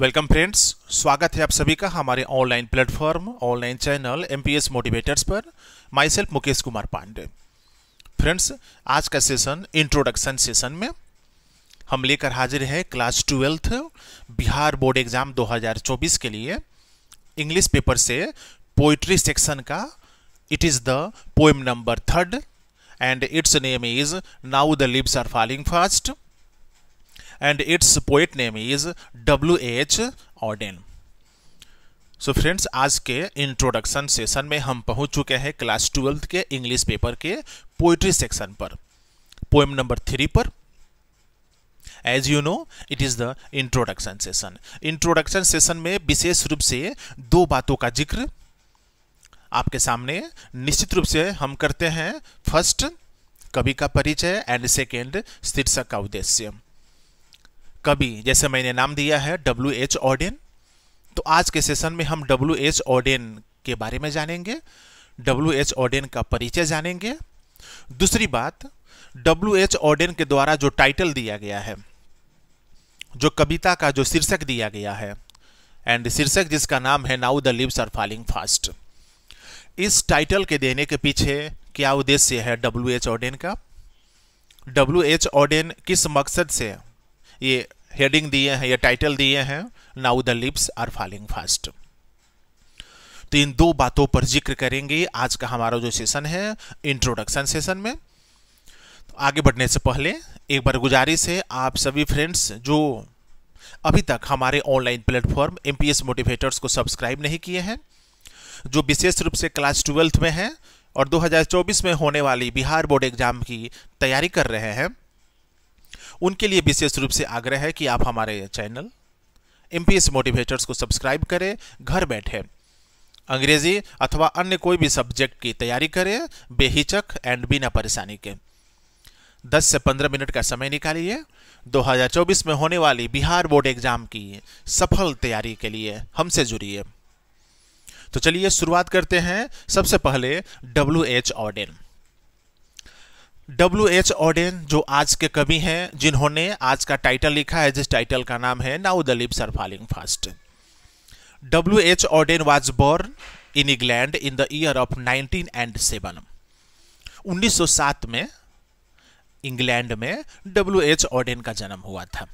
Welcome friends स्वागत है आप सभी का हमारे online platform online channel MPS motivators पर myself Mukesh Kumar Pandey friends आज का सेशन इंट्रोडक्शन सेशन में हम लेकर हाजिर हैं class twelfth Bihar board exam 2024 के लिए इंग्लिश पेपर से पोइट्री सेक्शन का it is the poem number third and it's name is now the lips are falling fast and its poet name is W H Auden so so friends आज के introduction session में हम पहुंच चुके हैं class twelfth के English paper के poetry section पर पोएम नंबर थ्री पर as you no it is the introduction session introduction session में विशेष रूप से दो बातों का जिक्र आपके सामने निश्चित रूप से हम करते हैं फर्स्ट कवि का परिचय एंड सेकेंड शीर्षक का उद्देश्य कवि जैसे मैंने नाम दिया है डब्ल्यू एच ऑडेन तो आज के सेशन में हम डब्ल्यू एच ऑडेन के बारे में जानेंगे डब्ल्यू एच ऑडेन का परिचय जानेंगे दूसरी बात डब्ल्यू एच ऑडेन के द्वारा जो टाइटल दिया गया है जो कविता का जो शीर्षक दिया गया है एंड शीर्षक जिसका नाम है now the lives are falling fast इस टाइटल के देने के पीछे क्या उद्देश्य है डब्ल्यू एच ऑडेन का डब्ल्यू एच ऑडेन किस मकसद से ये हेडिंग दिए हैं या टाइटल दिए हैं now the lips are falling fast तो इन दो बातों पर जिक्र करेंगे आज का हमारा जो सेशन है इंट्रोडक्शन सेशन में तो आगे बढ़ने से पहले एक बार गुजारिश है आप सभी फ्रेंड्स जो अभी तक हमारे ऑनलाइन प्लेटफॉर्म एम मोटिवेटर्स को सब्सक्राइब नहीं किए हैं जो विशेष रूप से क्लास ट्वेल्थ में हैं और 2024 में होने वाली बिहार बोर्ड एग्जाम की तैयारी कर रहे हैं उनके लिए विशेष रूप से आग्रह है कि आप हमारे चैनल एम मोटिवेटर्स को सब्सक्राइब करें घर बैठे अंग्रेजी अथवा अन्य कोई भी सब्जेक्ट की तैयारी करें बेहिचक एंड बिना परेशानी के 10 से 15 मिनट का समय निकालिए 2024 में होने वाली बिहार बोर्ड एग्जाम की सफल तैयारी के लिए हमसे जुड़िए तो चलिए शुरुआत करते हैं सबसे पहले W H Auden W H Auden जो आज के कवि हैं जिन्होंने आज का टाइटल लिखा है जिस टाइटल का नाम है now the lips are falling fast W H Auden was born in England in the year of nineteen and seven में इंग्लैंड में डब्ल्यू एच ऑडेन का जन्म हुआ था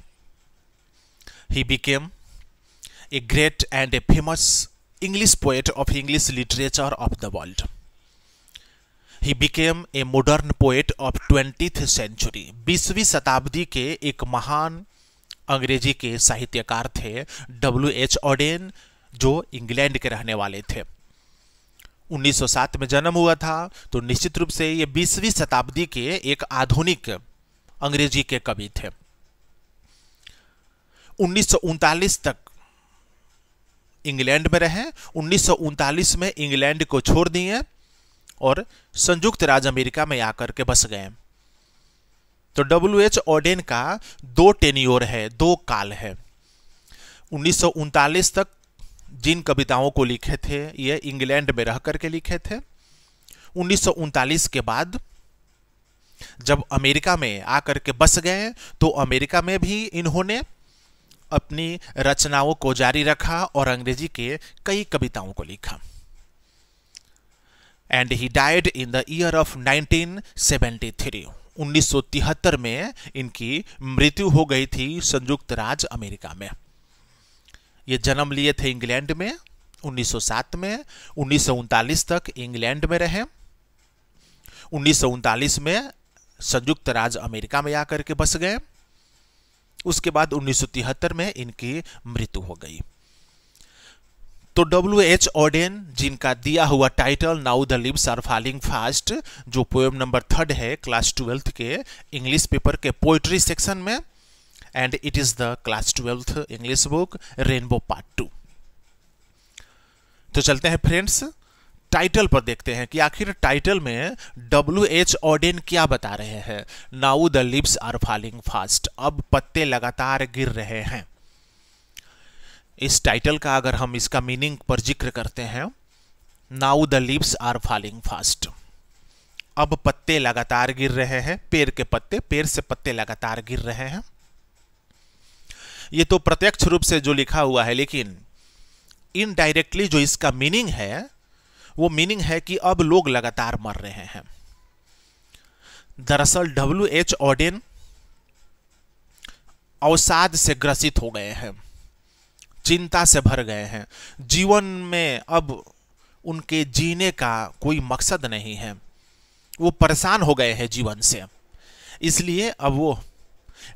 he became a great and a famous English poet of English literature of the world He became a modern poet of 20th century. बीसवीं शताब्दी के एक महान अंग्रेजी के साहित्यकार थे डब्ल्यू एच ओडेन जो इंग्लैंड के रहने वाले थे 1907 में जन्म हुआ था तो निश्चित रूप से ये 20वीं शताब्दी के एक आधुनिक अंग्रेजी के कवि थे उन्नीस तक इंग्लैंड में रहे उन्नीस में इंग्लैंड को छोड़ दिए और संयुक्त राज्य अमेरिका में आकर के बस गए तो डब्ल्यू एच ओडेन का दो टेन्योर है दो काल है उन्नीस तक जिन कविताओं को लिखे थे ये इंग्लैंड में रह करके लिखे थे उन्नीस के बाद जब अमेरिका में आकर के बस गए तो अमेरिका में भी इन्होंने अपनी रचनाओं को जारी रखा और अंग्रेजी के कई कविताओं को लिखा and he died in the year of 1973 1973 में इनकी मृत्यु हो गई थी संयुक्त राज्य अमेरिका में ये जन्म लिए थे इंग्लैंड में 1907 में उन्नीस तक इंग्लैंड में रहे उन्नीस में संयुक्त राज्य अमेरिका में आकर के बस गए उसके बाद 1973 में इनकी मृत्यु हो गई तो डब्ल्यू एच ऑडेन जिनका दिया हुआ title now the lips are falling fast जो पोएम नंबर थर्ड है क्लास ट्वेल्थ के इंग्लिश पेपर के पोएट्री सेक्शन में and it is the class twelfth English book Rainbow part two तो चलते हैं फ्रेंड्स टाइटल पर देखते हैं कि आखिर टाइटल में डब्ल्यू एच ऑडेन क्या बता रहे हैं now the lips are falling fast अब पत्ते लगातार गिर रहे हैं इस टाइटल का अगर हम इसका मीनिंग पर जिक्र करते हैं now the lips are falling fast अब पत्ते लगातार गिर रहे हैं पेड़ के पत्ते पेड़ से पत्ते लगातार गिर रहे हैं ये तो प्रत्यक्ष रूप से जो लिखा हुआ है लेकिन इनडायरेक्टली जो इसका मीनिंग है वो मीनिंग है कि अब लोग लगातार मर रहे हैं दरअसल डब्ल्यू एच ऑडेन अवसाद से ग्रसित हो गए हैं चिंता से भर गए हैं जीवन में अब उनके जीने का कोई मकसद नहीं है वो परेशान हो गए हैं जीवन से इसलिए अब वो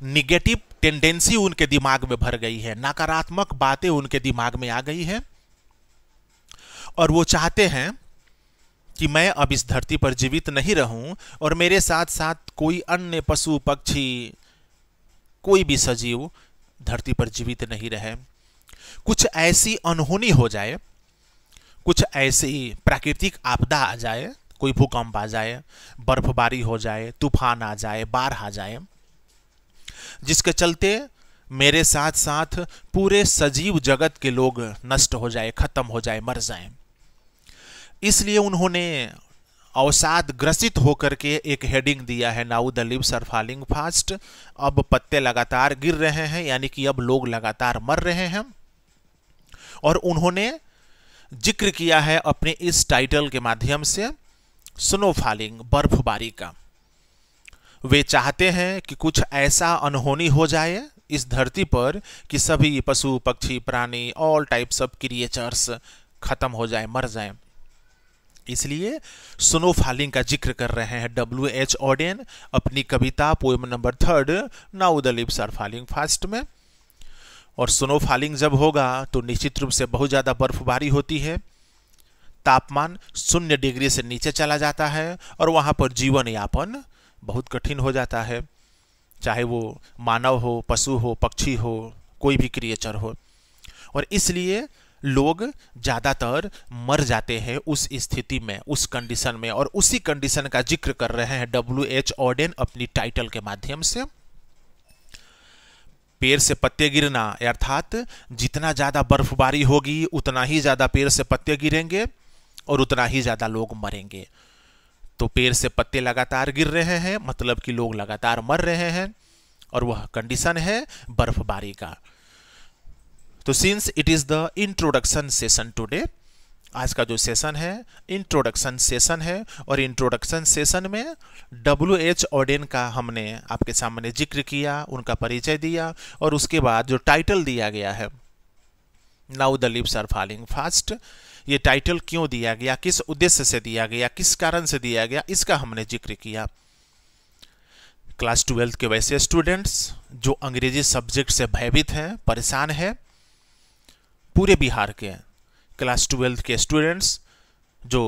निगेटिव टेंडेंसी उनके दिमाग में भर गई है नकारात्मक बातें उनके दिमाग में आ गई है और वो चाहते हैं कि मैं अब इस धरती पर जीवित नहीं रहूं और मेरे साथ साथ कोई अन्य पशु पक्षी कोई भी सजीव धरती पर जीवित नहीं रहे कुछ ऐसी अनहोनी हो जाए कुछ ऐसी प्राकृतिक आपदा आ जाए कोई भूकंप आ जाए बर्फबारी हो जाए तूफान आ जाए बाढ़ आ जाए जिसके चलते मेरे साथ साथ पूरे सजीव जगत के लोग नष्ट हो जाए खत्म हो जाए मर जाए इसलिए उन्होंने अवसाद ग्रसित होकर के एक हेडिंग दिया है now the lives are falling fast अब पत्ते लगातार गिर रहे हैं यानी कि अब लोग लगातार मर रहे हैं और उन्होंने जिक्र किया है अपने इस टाइटल के माध्यम से स्नोफॉलिंग बर्फबारी का वे चाहते हैं कि कुछ ऐसा अनहोनी हो जाए इस धरती पर कि सभी पशु पक्षी प्राणी ऑल टाइप्स ऑफ क्रिएचर्स खत्म हो जाए मर जाए इसलिए स्नो फॉलिंग का जिक्र कर रहे हैं डब्ल्यू एच ऑडेन अपनी कविता poem number third now the lips are falling fast में और स्नो फॉलिंग जब होगा तो निश्चित रूप से बहुत ज़्यादा बर्फबारी होती है तापमान शून्य डिग्री से नीचे चला जाता है और वहाँ पर जीवन यापन बहुत कठिन हो जाता है चाहे वो मानव हो पशु हो पक्षी हो कोई भी क्रिएचर हो और इसलिए लोग ज़्यादातर मर जाते हैं उस स्थिति में उस कंडीशन में और उसी कंडीशन का जिक्र कर रहे हैं डब्ल्यू एच ऑर्डेन अपनी टाइटल के माध्यम से पेड़ से पत्ते गिरना अर्थात जितना ज़्यादा बर्फबारी होगी उतना ही ज़्यादा पेड़ से पत्ते गिरेंगे और उतना ही ज़्यादा लोग मरेंगे तो पेड़ से पत्ते लगातार गिर रहे हैं मतलब कि लोग लगातार मर रहे हैं और वह कंडीशन है बर्फबारी का तो since it is the introduction session today आज का जो सेशन है इंट्रोडक्शन सेशन है और इंट्रोडक्शन सेशन में डब्ल्यू एच ऑडेन का हमने आपके सामने जिक्र किया उनका परिचय दिया और उसके बाद जो टाइटल दिया गया है now the lips are falling fast ये टाइटल क्यों दिया गया किस उद्देश्य से दिया गया किस कारण से दिया गया इसका हमने जिक्र किया क्लास ट्वेल्थ के वैसे स्टूडेंट्स जो अंग्रेजी सब्जेक्ट से भयभीत हैं परेशान है पूरे बिहार के क्लास ट्वेल्थ के स्टूडेंट्स जो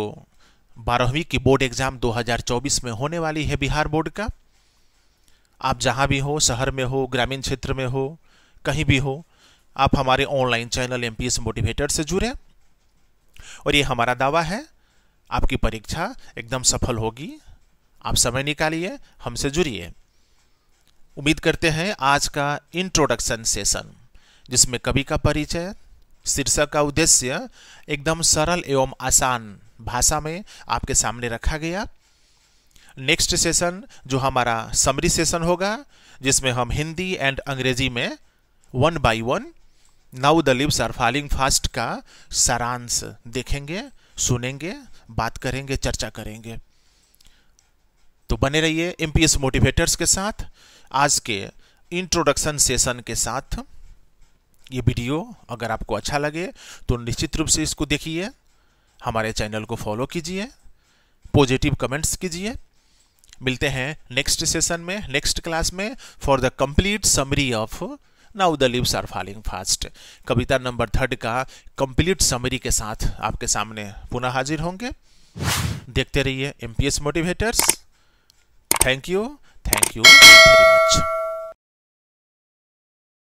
बारहवीं की बोर्ड एग्ज़ाम 2024 में होने वाली है बिहार बोर्ड का आप जहां भी हो शहर में हो ग्रामीण क्षेत्र में हो कहीं भी हो आप हमारे ऑनलाइन चैनल एम मोटिवेटर से जुड़े और ये हमारा दावा है आपकी परीक्षा एकदम सफल होगी आप समय निकालिए हमसे जुड़िए उम्मीद करते हैं आज का इंट्रोडक्शन सेशन जिसमें कवि का परिचय शीर्षक का उद्देश्य एकदम सरल एवं आसान भाषा में आपके सामने रखा गया नेक्स्ट सेशन जो हमारा समरी सेशन होगा जिसमें हम हिंदी एंड अंग्रेजी में one by one now the lips are falling fast का सारांश देखेंगे सुनेंगे बात करेंगे चर्चा करेंगे तो बने रहिए एमपीएस मोटिवेटर्स के साथ आज के इंट्रोडक्शन सेशन के साथ ये वीडियो अगर आपको अच्छा लगे तो निश्चित रूप से इसको देखिए हमारे चैनल को फॉलो कीजिए पॉजिटिव कमेंट्स कीजिए मिलते हैं नेक्स्ट सेशन में नेक्स्ट क्लास में for the complete summary of now the lives are falling fast कविता नंबर थर्ड का कंप्लीट समरी के साथ आपके सामने पुनः हाजिर होंगे देखते रहिए M motivators thank you thank you very much